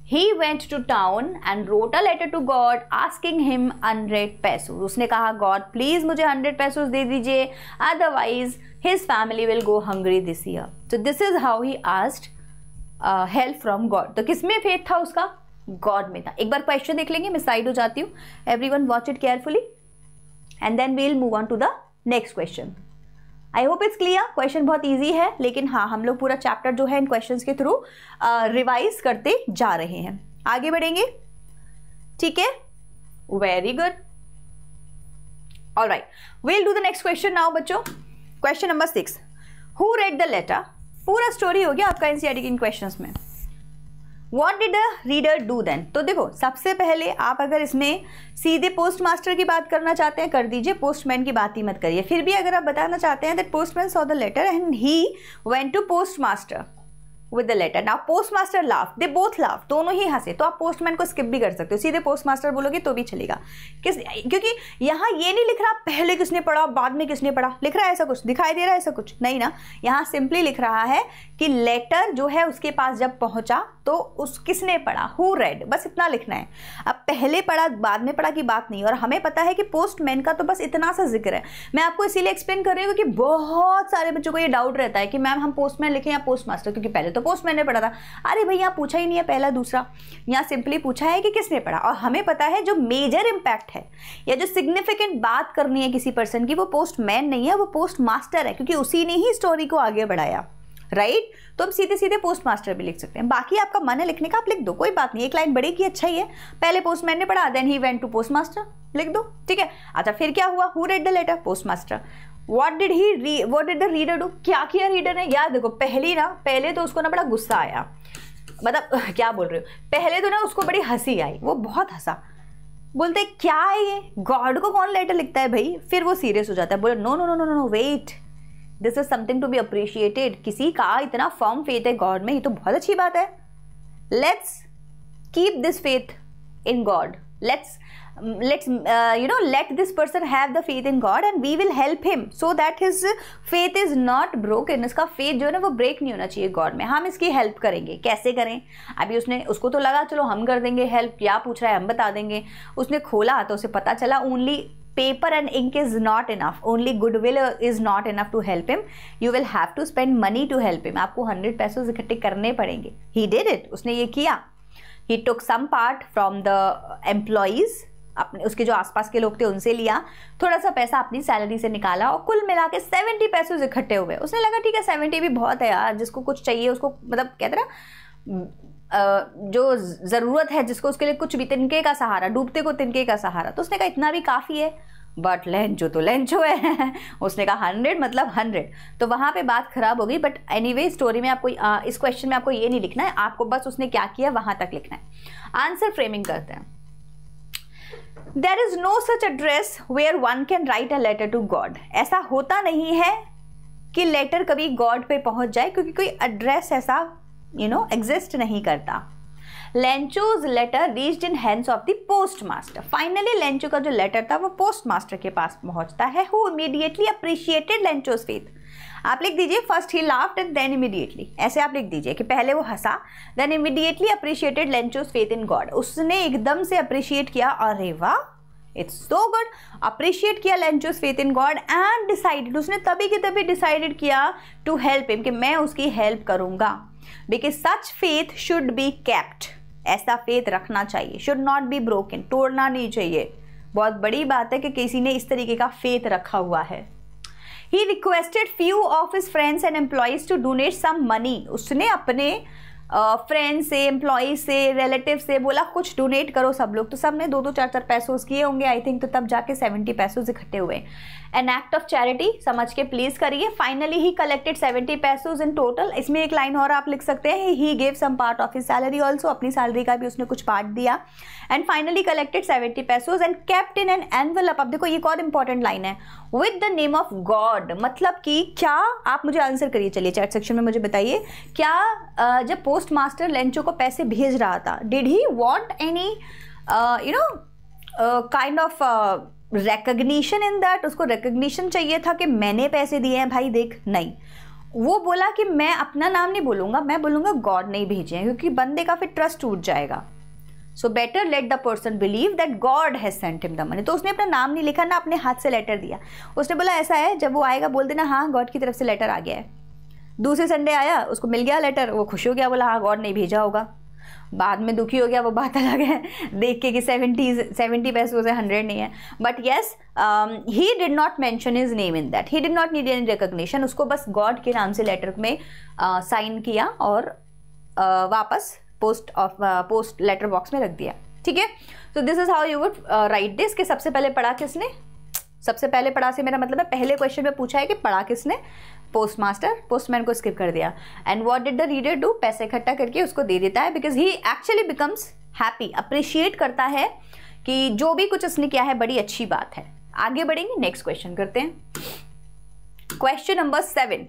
he went to town and wrote a letter to God asking him hundred pesos उसने कहा गॉड प्लीज़ मुझे हंड्रेड पैसोज दे दीजिए otherwise his family will go hungry this year तो this is how he asked help from God तो किस में faith था उसका गॉड में था एक बार क्वेश्चन देख लेंगे मैं साइड हो जाती हूँ everyone watch it carefully and then we'll move on to the next question I hope it's clear question बहुत ईजी है लेकिन हाँ हम लोग पूरा चैप्टर जो है इन क्वेश्चन के थ्रू रिवाइज करते जा रहे हैं आगे बढ़ेंगे ठीक है very good all right we'll do the next question now बच्चों question number six who read the letter पूरा स्टोरी हो गया आपका एनसीआर e इन क्वेश्चन में what did a reader do then तो देखो सबसे पहले आप अगर इसमें सीधे पोस्ट मास्टर की बात करना चाहते हैं कर दीजिए पोस्टमैन की बात ही मत करिए फिर भी अगर आप बताना चाहते हैं that postman saw the letter and he went to postmaster with the letter now postmaster laugh they both laugh दोनों ही हंसे तो आप पोस्टमैन को स्किप भी कर सकते हो सीधे पोस्ट मास्टर बोलोगे तो भी चलेगा किस क्योंकि यहाँ ये नहीं लिख रहा पहले किसने पढ़ा बाद में किसने पढ़ा लिख रहा है ऐसा कुछ दिखाई दे रहा है ऐसा कुछ नहीं ना यहाँ सिंपली लिख रहा है कि लेटर जो है उसके पास जब पहुंचा तो उस किसने पढ़ा हु रेड बस इतना लिखना है अब पहले पढ़ा बाद में पढ़ा की बात नहीं और हमें पता है कि पोस्टमैन का तो बस इतना सा जिक्र है मैं आपको इसीलिए एक्सप्लेन कर रही हूँ कि बहुत सारे बच्चों को ये डाउट रहता है कि मैम हम पोस्टमैन लिखें या पोस्ट मास्टर क्योंकि पहले तो पोस्टमैन ने पढ़ा था अरे भाई यहाँ पूछा ही नहीं है पहला दूसरा यहाँ सिंपली पूछा है कि किसने पढ़ा और हमें पता है जो मेजर इम्पैक्ट है या जो सिग्निफिकेंट बात करनी है किसी पर्सन की वो पोस्टमैन नहीं है वो पोस्ट मास्टर है क्योंकि उसी ने ही स्टोरी को आगे बढ़ाया राइट तो हम सीधे सीधे पोस्ट मास्टर भी लिख सकते हैं बाकी आपका मन है लिखने का आप लिख दो कोई बात नहीं एक लाइन बड़ी की अच्छा ही है पहले पोस्टमैन ने पढ़ा then he went to postmaster लिख दो ठीक है अच्छा फिर क्या हुआ who read the letter postmaster what did he what did the reader do क्या किया रीडर ने यार देखो पहली ना पहले तो उसको ना बड़ा गुस्सा आया मतलब क्या बोल रहे हो पहले तो ना उसको बड़ी हंसी आई वो बहुत हंसा बोलते क्या है ये गॉड को कौन लेटर लिखता है भाई फिर वो सीरियस हो जाता है बोले no no no no no wait this is something to be appreciated किसी का इतना फॉर्म फेथ है गॉड में ये तो बहुत अच्छी बात है let's keep this faith in God let's let's you know let this person have the faith in God and we will help him so that his faith is not not इसका faith जो है ना वो break नहीं होना चाहिए God में हम इसकी हेल्प करेंगे कैसे करें अभी उसने उसको तो लगा चलो हम कर देंगे हेल्प क्या पूछ रहा है हम बता देंगे उसने खोला तो उसे पता चला only paper and ink is not enough only goodwill is not enough to help him you will have to spend money to help him aapko 100 paise ikatthe karne padenge he did it usne ye kiya he took some part from the employees अपने उसके जो आसपास के लोग थे उनसे लिया थोड़ा सा पैसा अपनी सैलरी से निकाला और कुल मिला के सेवेंटी पैसे इकट्ठे हुए उसने लगा ठीक है सेवेंटी भी बहुत है यार जिसको कुछ चाहिए उसको मतलब कहते ना जो ज़रूरत है जिसको उसके लिए कुछ भी तिनके का सहारा डूबते को तिनके का सहारा तो उसने कहा इतना भी काफ़ी है बट लेंचो तो लेंचो है उसने कहा हंड्रेड मतलब हंड्रेड तो वहाँ पे बात ख़राब हो गई बट वे स्टोरी में आपको इस क्वेश्चन में आपको ये नहीं लिखना है आपको बस उसने क्या किया वहाँ तक लिखना है आंसर फ्रेमिंग करते हैं there is no such address where one can write a letter to God ऐसा होता नहीं है कि लेटर कभी गॉड पे पहुंच जाए क्योंकि कोई एड्रेस ऐसा यू नो एग्जिस्ट नहीं करता Lencho's letter reached in hands of the post postmaster finally Lencho का जो लेटर था वो पोस्ट मास्टर के पास पहुंचता है who immediately appreciated Lencho's faith आप लिख दीजिए first he laughed and then immediately ऐसे आप लिख दीजिए कि पहले वो हंसा then immediately appreciated Lencho's faith in God उसने एकदम से अप्रिशिएट किया अरे वाह इट्स सो गुड अप्रिशिएट किया Lencho's faith in God and decided उसने तभी के तभी डिसाइडेड किया टू हेल्प हिम कि मैं उसकी हेल्प करूँगा because such faith should be kept ऐसा फेथ रखना चाहिए शुड नॉट बी ब्रोकन तोड़ना नहीं चाहिए बहुत बड़ी बात है कि किसी ने इस तरीके का फेथ रखा हुआ है he requested few of his friends and employees to donate some money उसने अपने फ्रेंड से एम्प्लॉज से रिलेटिव से बोला कुछ डोनेट करो सब लोग तो सब ने दो दो चार चार पैसोज किए होंगे आई थिंक तो तब जाके सेवेंटी पैसोज इकट्ठे हुए एन एक्ट ऑफ चैरिटी समझ के प्लीज़ करिए finally he collected seventy pesos in total इसमें एक लाइन और आप लिख सकते हैं he gave some part of his salary also अपनी सैलरी का भी उसने कुछ पार्ट दिया and finally collected seventy pesos and kept in an envelope अब देखो एक और इंपॉर्टेंट लाइन है with the name of God मतलब कि क्या आप मुझे आंसर करिए चलिए चैट सेक्शन में मुझे बताइए क्या जब पोस्ट मास्टर लेंचो को पैसे भेज रहा था did he want any you know kind of recognition in that उसको रिकग्निशन चाहिए था कि मैंने पैसे दिए हैं भाई देख नहीं वो बोला कि मैं अपना नाम नहीं बोलूँगा मैं बोलूँगा गॉड नहीं भेजे हैं क्योंकि बंदे का फिर ट्रस्ट टूट जाएगा so better let the person believe that God has sent him the money तो उसने अपना नाम नहीं लिखा ना अपने हाथ से लेटर दिया उसने बोला ऐसा है जब वो आएगा बोल देना हाँ गॉड की तरफ से लेटर आ गया है दूसरे संडे आया उसको मिल गया लेटर वो खुश हो गया बोला हाँ गॉड नहीं भेजा होगा बाद में दुखी हो गया वो बात अलग है देख के कि सेवेंटी सेवेंटी पैसे उसे हंड्रेड नहीं है but yes he did not mention his name in that he did not need any recognition उसको बस गॉड के नाम से लेटर में साइन uh, किया और uh, वापस post of post letter box में रख दिया ठीक है so this is how you would write this कि सबसे पहले पढ़ा किसने सबसे पहले पढ़ा से मेरा मतलब है पहले क्वेश्चन में पूछा है कि पढ़ा किसने पोस्ट मास्टर पोस्टमैन को स्किप कर दिया and what did the reader do पैसे इकट्ठा करके उसको दे देता है because he actually becomes happy appreciate करता है कि जो भी कुछ उसने किया है बड़ी अच्छी बात है आगे बढ़ेंगे नेक्स्ट क्वेश्चन करते हैं question number seven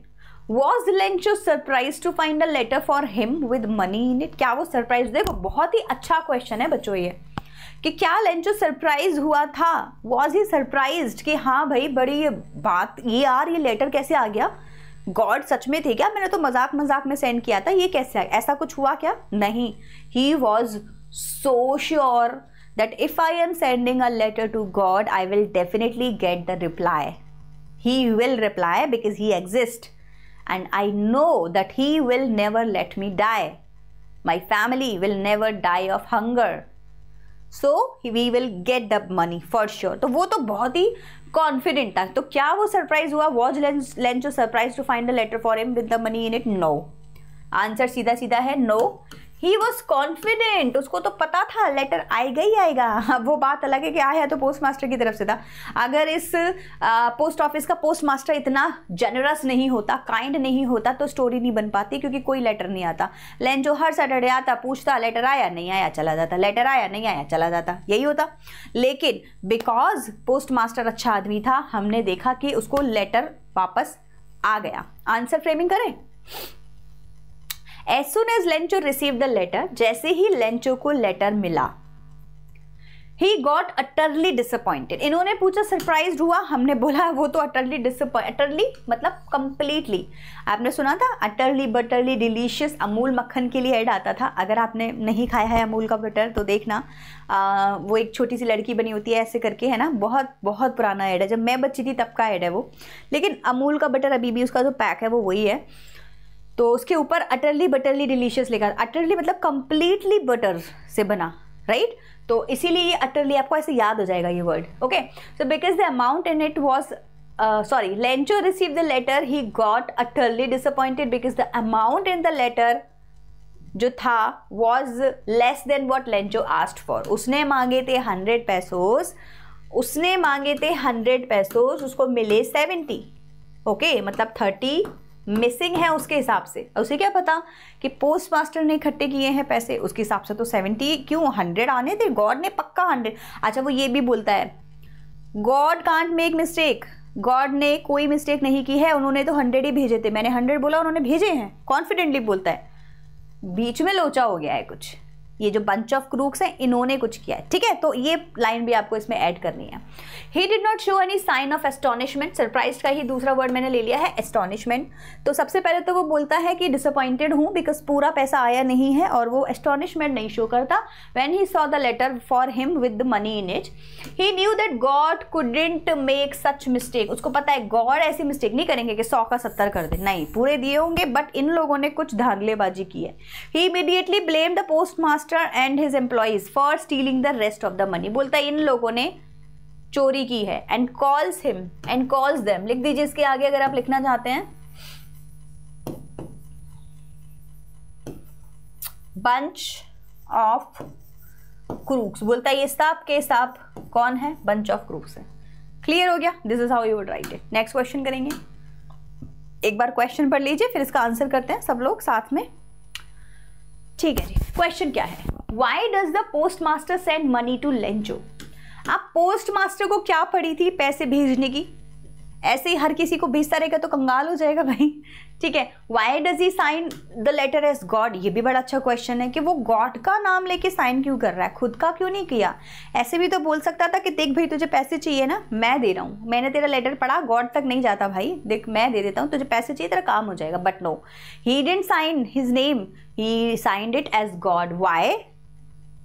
was Lencho surprise to find a letter for him with money in it क्या वो सरप्राइज देखो बहुत ही अच्छा क्वेश्चन है बच्चों ये कि क्या लेंचो सरप्राइज हुआ था वॉज ही सरप्राइज कि हाँ भाई बड़ी ये बात ये यार ये लेटर कैसे आ गया गॉड सच में थे क्या मैंने तो मजाक मजाक में सेंड किया था ये कैसे आया ऐसा कुछ हुआ क्या नहीं he was so sure that if I am sending a letter to God I will definitely get the reply he will reply because he exist and I know that he will never let me die. My family will never die of hunger. So we will get the money for sure. So he was very confident. Tha. So what was surprise? Was Lencho surprised to find the letter for him with the money in it? No. Answer is no. He was confident उसको तो पता था letter आएगा ही आएगा अब वो बात अलग है कि आया तो पोस्ट मास्टर की तरफ से था अगर इस पोस्ट ऑफिस का पोस्ट मास्टर इतना जनरस नहीं होता काइंड नहीं होता तो स्टोरी नहीं बन पाती क्योंकि कोई लेटर नहीं आता लेन जो हर सैटरडे आता पूछता लेटर आया नहीं आया चला जाता लेटर आया नहीं आया चला जाता यही होता लेकिन बिकॉज पोस्ट मास्टर अच्छा आदमी था हमने देखा कि उसको लेटर वापस आ गया आंसर फ्रेमिंग करें as soon as Lencho receive the letter जैसे ही लेंचो को लेटर मिला ही गॉट अटरली डिसअपॉइंटेड इन्होंने पूछा सरप्राइज हुआ हमने बोला वो तो अटरली अटरली मतलब कम्प्लीटली आपने सुना था अटरली बटरली डिलीशियस अमूल मक्खन के लिए ऐड आता था अगर आपने नहीं खाया है अमूल का बटर तो देखना आ, वो एक छोटी सी लड़की बनी होती है ऐसे करके है ना बहुत बहुत पुराना ऐड है जब मैं बच्ची थी तब का ऐड है वो लेकिन अमूल का बटर अभी भी उसका जो पैक है वो वही है तो उसके ऊपर अटरली बटरली डिलीशियस लिखा अटरली मतलब कम्प्लीटली बटर से बना राइट right? तो इसीलिए ये अटरली आपको ऐसे याद हो जाएगा ये word okay so because the amount in it was sorry Lencho receive the letter he got utterly disappointed because the amount in the letter जो था was less than what Lencho asked for उसने मांगे थे hundred pesos उसने मांगे थे hundred pesos उसको मिले सेवेंटी ओके okay? मतलब थर्टी मिसिंग है उसके हिसाब से उसे क्या पता कि पोस्ट मास्टर ने इकट्ठे किए हैं पैसे उसके हिसाब से तो सेवेंटी क्यों हंड्रेड आने थे गॉड ने पक्का हंड्रेड अच्छा वो ये भी बोलता है God can't make mistake God ने कोई मिस्टेक नहीं की है उन्होंने तो हंड्रेड ही भेजे थे मैंने हंड्रेड बोला उन्होंने भेजे हैं कॉन्फिडेंटली बोलता है बीच में लोचा हो गया है कुछ ये जो बंच ऑफ क्रूक्स हैं इन्होंने कुछ किया है ठीक है तो ये लाइन भी आपको इसमें ऐड करनी है he did not show any sign of astonishment surprise का ही दूसरा वर्ड मैंने ले लिया है एस्टोनिशमेंट तो सबसे पहले तो वो बोलता है कि डिसअपॉइंटेड हूँ बिकॉज पूरा पैसा आया नहीं है और वो एस्टोनिशमेंट नहीं शो करता when he saw the letter for him with money in it he knew that God couldn't make such mistake उसको पता है गॉड ऐसी मिस्टेक नहीं करेंगे कि सौ का सत्तर कर दे नहीं पूरे दिए होंगे बट इन लोगों ने कुछ धांधलेबाजी की है he immediately blame the post master master and his employees for stealing the rest of the money बोलता है इन लोगों ने चोरी की है and calls him and calls them लिख दीजिए इसके आगे अगर आप लिखना चाहते हैं बंच ऑफ क्रूक्स बोलता है ये साफ के साफ कौन है बंच ऑफ क्रूक्स है क्लियर हो गया this is how you would write it next question करेंगे एक बार क्वेश्चन पढ़ लीजिए फिर इसका आंसर करते हैं सब लोग साथ में ठीक है जी क्वेश्चन क्या है why does the post master send money to Lencho आप पोस्ट मास्टर को क्या पड़ी थी पैसे भेजने की ऐसे ही हर किसी को भेजता रहेगा तो कंगाल हो जाएगा भाई ठीक है why does he sign the letter as God ये भी बड़ा अच्छा क्वेश्चन है कि वो गॉड का नाम लेके साइन क्यों कर रहा है खुद का क्यों नहीं किया ऐसे भी तो बोल सकता था कि देख भाई तुझे पैसे चाहिए ना मैं दे रहा हूँ मैंने तेरा लेटर पढ़ा गॉड तक नहीं जाता भाई देख मैं दे देता हूँ तुझे पैसे चाहिए तेरा काम हो जाएगा but no he didn't sign his name he signed it as God why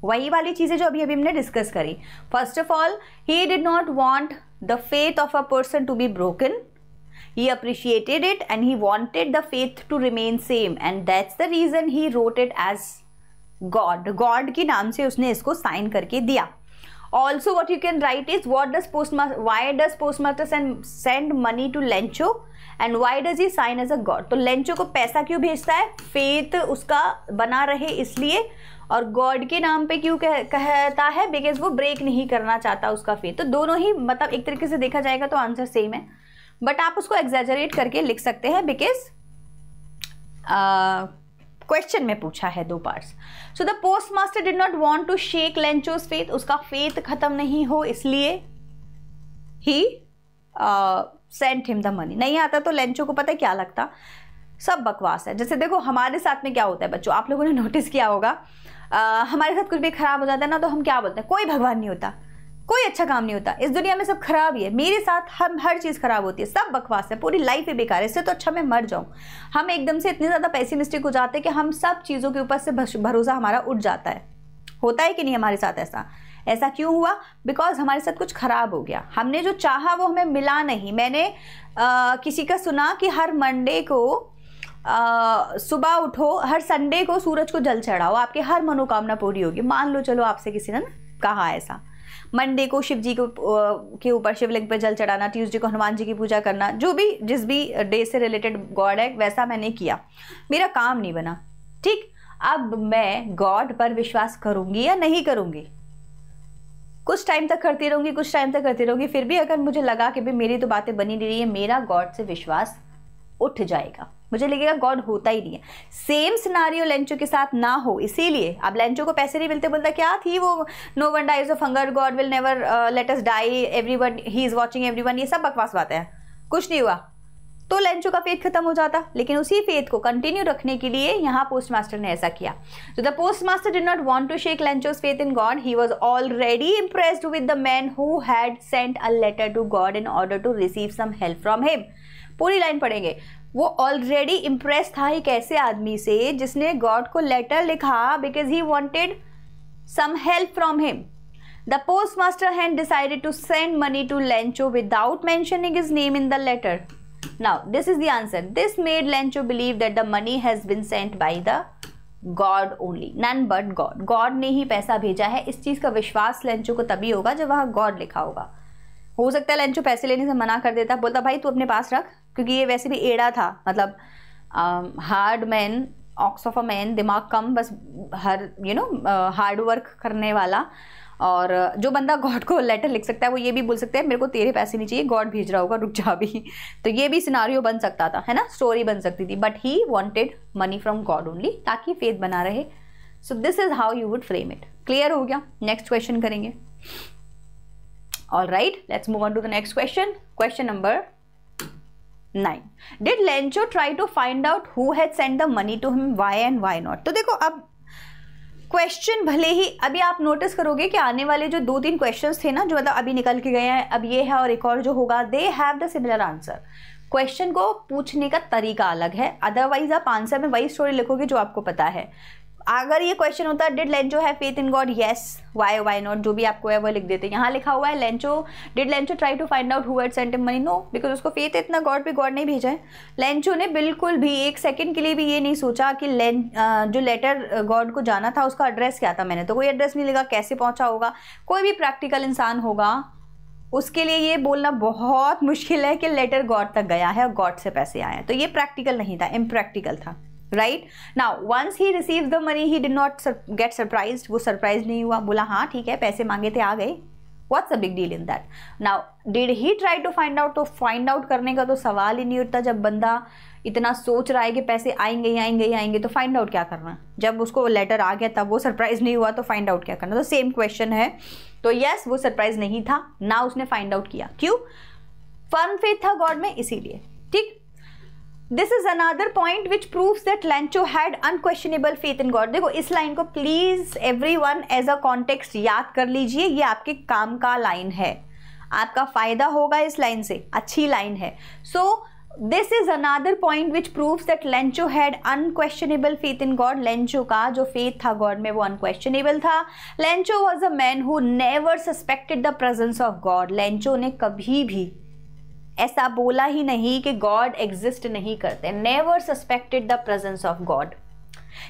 वही वाली चीज़ें जो अभी अभी हमने डिस्कस करी first of all he did not want the faith of a person to be broken He appreciated it and he wanted the faith to remain same and that's the reason he wrote it as God. God के नाम से उसने इसको sign करके दिया also what you can write is what does postmaster why does post master send money to Lencho and why does he sign as a God तो Lencho को पैसा क्यों भेजता है फेथ उसका बना रहे इसलिए और गॉड के नाम पे क्यों कह, कहता है बिकॉज वो ब्रेक नहीं करना चाहता उसका फेथ तो दोनों ही मतलब एक तरीके से देखा जाएगा तो आंसर सेम है बट आप उसको एग्जेजरेट करके लिख सकते हैं बिकॉज क्वेश्चन में पूछा है दो parts so the post master did not want to shake Lencho's faith उसका फेथ खत्म नहीं हो इसलिए he sent him the money नहीं आता तो लेंचो को पता है क्या लगता सब बकवास है जैसे देखो हमारे साथ में क्या होता है बच्चों आप लोगों ने नोटिस किया होगा आ, हमारे साथ कुछ भी खराब हो जाता है ना तो हम क्या बोलते हैं कोई भगवान नहीं होता कोई अच्छा काम नहीं होता इस दुनिया में सब खराब ही है मेरे साथ हम हर चीज़ खराब होती है सब बकवास है पूरी लाइफ ही बेकार है इससे तो अच्छा मैं मर जाऊँ हम एकदम से इतने ज़्यादा पैसे मिस्टेक हो जाते हैं कि हम सब चीज़ों के ऊपर से भरोसा हमारा उठ जाता है होता है कि नहीं हमारे साथ ऐसा ऐसा क्यों हुआ बिकॉज हमारे साथ कुछ ख़राब हो गया हमने जो चाहा वो हमें मिला नहीं मैंने आ, किसी का सुना कि हर मंडे को सुबह उठो हर संडे को सूरज को जल चढ़ाओ आपकी हर मनोकामना पूरी होगी मान लो चलो आपसे किसी ने कहा ऐसा मंडे को शिव जी को के ऊपर शिवलिंग पर जल चढ़ाना ट्यूसडे को हनुमान जी की पूजा करना जो भी जिस भी डे से रिलेटेड गॉड है वैसा मैंने किया मेरा काम नहीं बना ठीक अब मैं गॉड पर विश्वास करूंगी या नहीं करूंगी कुछ टाइम तक करती रहूंगी कुछ टाइम तक करती रहूंगी फिर भी अगर मुझे लगा कि भाई मेरी तो बातें बनी नहीं रही है मेरा गॉड से विश्वास उठ जाएगा मुझे लगेगा गॉड होता ही नहीं है सेम सिनारियो लेंचो के साथ ना हो इसीलिए अब लेंचो को पैसे नहीं मिलते बोलता क्या थी वो no one dies of hunger God will never let us die everyone he is watching every ये सब बकवास बात है कुछ नहीं हुआ तो लेंचो का फेथ खत्म हो जाता लेकिन उसी फेथ को कंटिन्यू रखने के लिए यहाँ पोस्ट मास्टर ने ऐसा किया तो the post master did not want to shake Lencho's faith in God he was already impressed with the man who had sent a letter to God in order to receive some help from him पूरी line पढ़ेंगे वो already impress था एक ऐसे आदमी से जिसने God को लेटर लिखा because he wanted some help from him the post master had decided to send money to Lencho without mentioning his name in the letter now this is the answer this made Lencho believe that the money has been sent by the God only none but God God ने ही पैसा भेजा है इस चीज़ का विश्वास Lencho को तभी होगा जब वहां गॉड लिखा होगा हो सकता है लंचो पैसे लेने से मना कर देता बोलता भाई तू अपने पास रख क्योंकि ये वैसे भी एड़ा था मतलब hard man ox of a man दिमाग कम बस हर यू नो हार्ड वर्क करने वाला और जो बंदा गॉड को लेटर लिख सकता है वो ये भी बोल सकता है मेरे को तेरे पैसे नहीं चाहिए गॉड भेज रहा होगा रुक जा भी तो ये भी सिनारियो बन सकता था है ना स्टोरी बन सकती थी but he wanted money from God only ताकि फेथ बना रहे so this is how you would frame it clear हो गया नेक्स्ट क्वेश्चन करेंगे All right, let's move on to the next question. Question number 9. Did Lencho try to find out who had sent the money to him, why and why not? तो देखो अब question भले ही अभी आप notice करोगे कि आने वाले जो दो तीन क्वेश्चंस थे ना जो मतलब अभी निकल के गए हैं अब ये है और एक और जो होगा they have the similar answer question को पूछने का तरीका अलग है अदरवाइज आप आंसर में वही स्टोरी लिखोगे जो आपको पता है अगर ये क्वेश्चन होता did Lencho have faith in God yes why why not जो भी आपको है वो लिख देते यहाँ लिखा हुआ है Lencho did Lencho try to find out who sent money no because उसको फेथ इतना गॉड भी गॉड नहीं भेजा है लेंचो ने बिल्कुल भी एक सेकंड के लिए भी ये नहीं सोचा कि लें जो लेटर गॉड को जाना था उसका एड्रेस क्या था मैंने तो कोई एड्रेस नहीं लिखा कैसे पहुँचा होगा कोई भी प्रैक्टिकल इंसान होगा उसके लिए ये बोलना बहुत मुश्किल है कि लेटर गॉड तक गया है और गॉड से पैसे आए हैं तो ये प्रैक्टिकल नहीं था इम्प्रैक्टिकल था right now once he receive the money he did not get surprise वो सरप्राइज नहीं हुआ बोला हाँ ठीक है पैसे मांगे थे आ गए what's a big deal in that now did he try to find out तो फाइंड आउट करने का तो सवाल ही नहीं उठता जब बंदा इतना सोच रहा है कि पैसे आएंगे ही आएंगे आएंगे तो फाइंड आउट क्या करना जब उसको लेटर आ गया तब वो सरप्राइज नहीं हुआ तो फाइंड आउट क्या करना तो सेम क्वेश्चन है तो यस वो सरप्राइज नहीं था ना उसने फाइंड आउट किया क्यों फर्म फेथ था गॉड में इसीलिए ठीक this is another point which prove that Lencho had unquestionable faith in God देखो इस लाइन को please everyone as a context याद कर लीजिए ये आपके काम का लाइन है आपका फायदा होगा इस लाइन से अच्छी लाइन है so this is another point which prove that Lencho had unquestionable faith in God Lencho का जो फेथ था गॉड में वो अनकोशनेबल था Lencho was a man who never suspected the presence of God Lencho ने कभी भी ऐसा बोला ही नहीं कि गॉड एग्जिस्ट नहीं करते never suspected the presence of God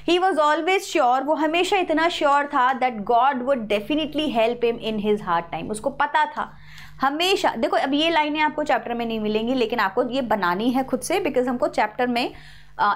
he was always sure वो हमेशा इतना श्योर था that God would definitely help him in his hard time उसको पता था हमेशा देखो अब ये लाइनें आपको चैप्टर में नहीं मिलेंगी लेकिन आपको ये बनानी है खुद से बिकॉज हमको चैप्टर में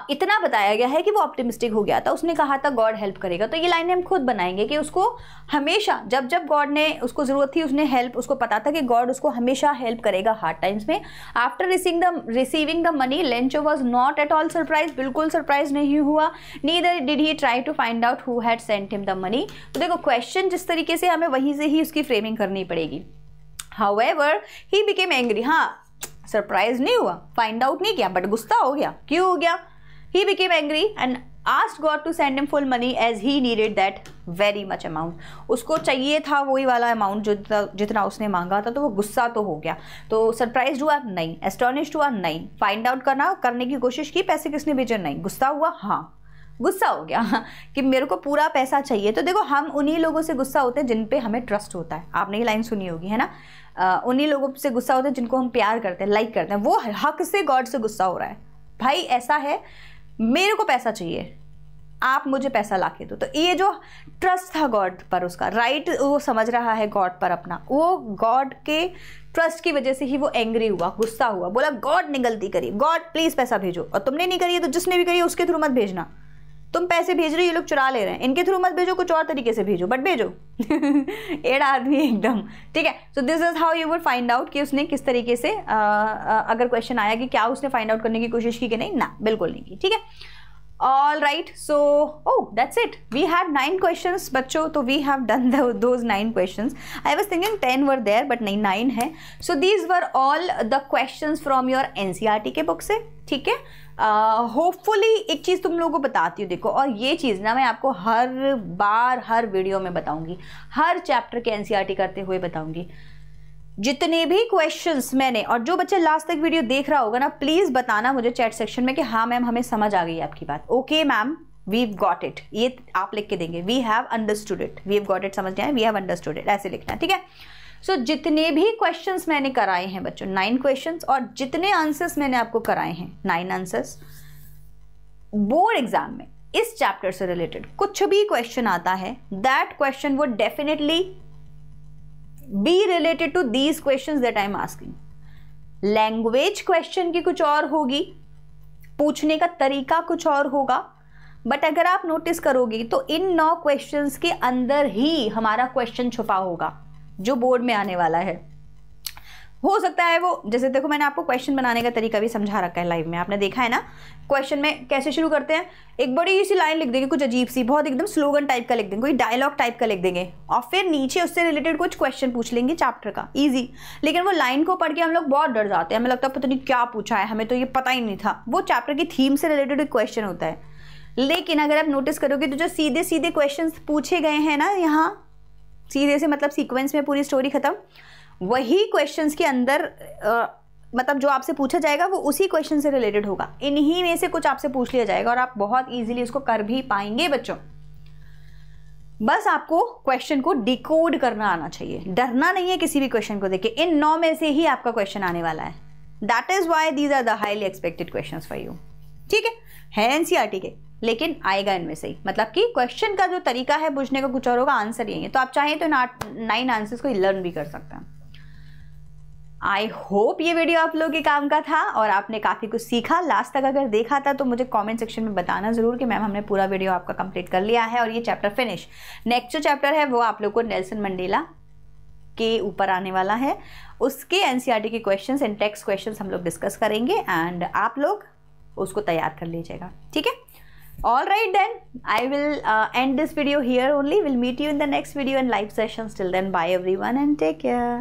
इतना बताया गया है कि वो ऑप्टिमिस्टिक हो गया था उसने कहा था गॉड हेल्प करेगा तो ये लाइन हम खुद बनाएंगे कि उसको हमेशा जब जब गॉड ने उसको ज़रूरत थी उसने हेल्प उसको पता था कि गॉड उसको हमेशा हेल्प करेगा हार्ड टाइम्स में after rising the receiving the money Lencho was not at all surprise बिल्कुल सरप्राइज नहीं हुआ neither did he try to find out who had sent him the money तो देखो क्वेश्चन जिस तरीके से हमें वहीं से ही उसकी फ्रेमिंग करनी पड़ेगी however he became angry हाँ सरप्राइज नहीं हुआ फाइंड आउट नहीं किया बट गुस्सा हो गया क्यों हो गया He became angry and asked God to send him full money as he needed that very much amount. उसको चाहिए था वही वाला अमाउंट जितना जितना उसने मांगा था तो वो गुस्सा तो हो गया तो सरप्राइज हुआ नहीं astonished हुआ नहीं फाइंड आउट करना करने की कोशिश की पैसे किसने भेजे नहीं गुस्सा हुआ हाँ गुस्सा हो गया कि मेरे को पूरा पैसा चाहिए तो देखो हम उन्हीं लोगों से गुस्सा होते हैं जिन पे हमें ट्रस्ट होता है आपने ये लाइन सुनी होगी है ना उन्हीं लोगों से गुस्सा होता है जिनको हम प्यार करते हैं लाइक करते हैं वो हक से गॉड से गुस्सा हो रहा है भाई ऐसा है मेरे को पैसा चाहिए आप मुझे पैसा ला के दो तो ये जो ट्रस्ट था गॉड पर उसका राइट right वो समझ रहा है गॉड पर अपना वो गॉड के ट्रस्ट की वजह से ही वो एंग्री हुआ गुस्सा हुआ बोला गॉड ने गलती करी गॉड प्लीज़ पैसा भेजो और तुमने नहीं करी है तो जिसने भी करी है उसके थ्रू मत भेजना तुम पैसे भेज रहे हो ये लोग चुरा ले रहे हैं इनके थ्रू मत भेजो कुछ और तरीके से भेजो बट भेजो एड़ा आदमी एकदम ठीक है so this is how you would find out कि उसने किस तरीके से आ, आ, अगर क्वेश्चन आया कि क्या उसने फाइंड आउट करने की कोशिश की कि नहीं ना बिल्कुल नहीं की ठीक है all right so oh that's it we have nine question बच्चों तो we have done those nine question I was thinking ten were there but नहीं नाइन है so these were all the question from your N C R T के book से ठीक है hopefully uh, एक चीज़ तुम लोगों को बताती हूँ देखो और ये चीज़ ना मैं आपको हर बार हर वीडियो में बताऊँगी हर चैप्टर के एन e करते हुए बताऊँगी जितने भी क्वेश्चंस मैंने और जो बच्चे लास्ट तक वीडियो देख रहा होगा ना प्लीज़ बताना मुझे चैट सेक्शन में कि हाँ मैम हमें समझ आ गई आपकी बात okay ma'am we got it ये आप लिख के देंगे we have understood it we have got it समझ जाए वी हैव अंडरस्टूड इट ऐसे लिखना ठीक है सो so, जितने भी क्वेश्चंस मैंने कराए हैं बच्चों नाइन क्वेश्चंस और जितने आंसर्स मैंने आपको कराए हैं नाइन आंसर्स बोर्ड एग्जाम में इस चैप्टर से रिलेटेड कुछ भी क्वेश्चन आता है दैट क्वेश्चन वो definitely be related to these question that I am asking language question की कुछ और होगी पूछने का तरीका कुछ और होगा बट अगर आप नोटिस करोगे तो इन नौ क्वेश्चंस के अंदर ही हमारा क्वेश्चन छुपा होगा जो बोर्ड में आने वाला है हो सकता है वो जैसे देखो मैंने आपको क्वेश्चन बनाने का तरीका भी समझा रखा है लाइव में आपने देखा है ना क्वेश्चन में कैसे शुरू करते हैं एक बड़ी सी लाइन लिख देंगे कुछ अजीब सी बहुत एकदम स्लोगन टाइप का लिख देंगे कोई डायलॉग टाइप का लिख देंगे और फिर नीचे उससे रिलेटेड कुछ क्वेश्चन पूछ लेंगे चैप्टर का ईजी लेकिन वो लाइन को पढ़ के हम लोग बहुत डर जाते हैं हमें लगता है पता नहीं क्या पूछा है हमें तो ये पता ही नहीं था वो चैप्टर की थीम से रिलेटेड एक क्वेश्चन होता है लेकिन अगर आप नोटिस करोगे तो जो सीधे सीधे क्वेश्चन पूछे गए हैं ना यहाँ सीधे से मतलब सीक्वेंस में पूरी स्टोरी ख़त्म वही क्वेश्चंस के अंदर आ, मतलब जो आपसे पूछा जाएगा वो उसी क्वेश्चन से रिलेटेड होगा इन्हीं में से कुछ आपसे पूछ लिया जाएगा और आप बहुत ईजिली उसको कर भी पाएंगे बच्चों बस आपको क्वेश्चन को डिकोड करना आना चाहिए डरना नहीं है किसी भी क्वेश्चन को देखे इन नौ में से ही आपका क्वेश्चन आने वाला है that is why these are the highly expected question for you ठीक है है एनसीआरटी e के लेकिन आएगा इनमें से ही मतलब कि क्वेश्चन का जो तरीका है पूछने का कुछ और होगा आंसर यही है तो आप चाहें तो नाइन आंसर्स को लर्न भी कर सकते हैं आई होप ये वीडियो आप लोगों के काम का था और आपने काफ़ी कुछ सीखा लास्ट तक अगर देखा था तो मुझे कमेंट सेक्शन में बताना ज़रूर कि मैम हमने पूरा वीडियो आपका कंप्लीट कर लिया है और ये चैप्टर फिनिश नेक्स्ट जो चैप्टर है वो आप लोग को नेल्सन मंडेला के ऊपर आने वाला है उसके एन e के क्वेश्चन एंड टेक्स क्वेश्चन हम लोग डिस्कस करेंगे एंड आप लोग उसको तैयार कर लीजिएगा ठीक है Alright then, I will uh, end this video here only. We'll meet you in the next video and live sessions. Till then, bye everyone and take care.